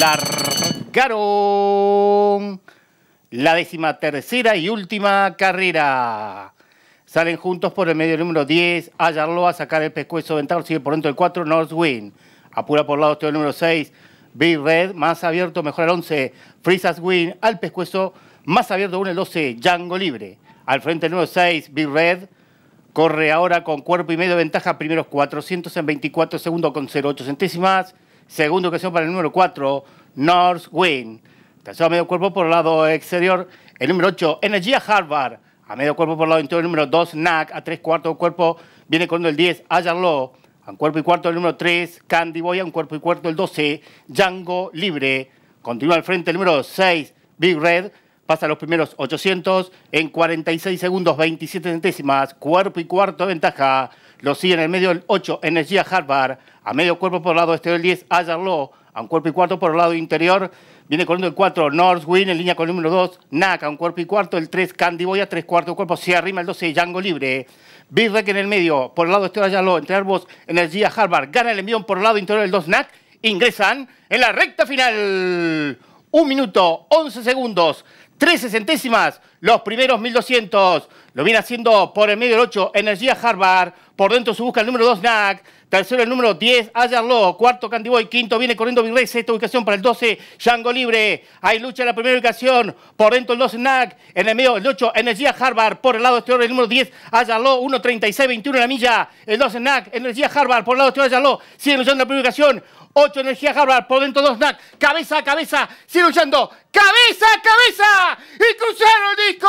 largaron la décima tercera y última carrera. Salen juntos por el medio número 10. Ayarloa sacar el pescuezo ventado. Sigue por dentro del 4. Northwind. Apura por lado este el número 6. Big Red. Más abierto. Mejor el 11. Freezas Win. Al pescuezo. Más abierto. 1 el 12. Django libre. Al frente el número 6. Big Red. Corre ahora con cuerpo y medio de ventaja. Primeros 400 en 24 segundos con 0,8 centésimas. Segunda ocasión para el número 4, North Wind. Tercero a medio cuerpo por el lado exterior, el número 8, Energía Harvard. A medio cuerpo por el lado interior, el número 2, NAC. A tres cuartos cuerpo viene con el 10, Ayarlo. A un cuerpo y cuarto el número 3, Candy Boy. A un cuerpo y cuarto el 12, Django Libre. Continúa al frente el número 6, Big Red pasa los primeros 800 en 46 segundos, 27 centésimas, cuerpo y cuarto de ventaja. Lo sigue en el medio el 8, Energía Harvard, a medio cuerpo por el lado este el 10, Ayarlo, a un cuerpo y cuarto por el lado interior. Viene corriendo el 4, Northwin, en línea con el número 2, NAC. A un cuerpo y cuarto, el 3, Candy A tres cuartos cuerpo, se arrima el 12, Django Libre. que en el medio, por el lado este Ayarlo, entre ambos, Energía Harvard, gana el envión por el lado interior del 2, NAC. ingresan en la recta final. Un minuto, 11 segundos. 13 centésimas los primeros 1200. Lo viene haciendo por el medio del 8 Energía Harvard. Por dentro se busca el número 2 NAC. Tercero el número 10, Ayarló. Cuarto Candiboy. Quinto viene corriendo Virrey. Sexta ubicación para el 12, Django Libre. Hay lucha en la primera ubicación. Por dentro el 2, NAC. En el medio el 8, Energía Harvard. Por el lado exterior el número 10, Ayarló. 36, 21 en la milla. El 2, NAC. Energía Harvard. Por el lado exterior Ayarló. Sigue luchando en la primera ubicación. 8 Energía Harvard, por dentro 2 NAC, cabeza a cabeza, sigue luchando, cabeza a cabeza, y cruzaron, disco!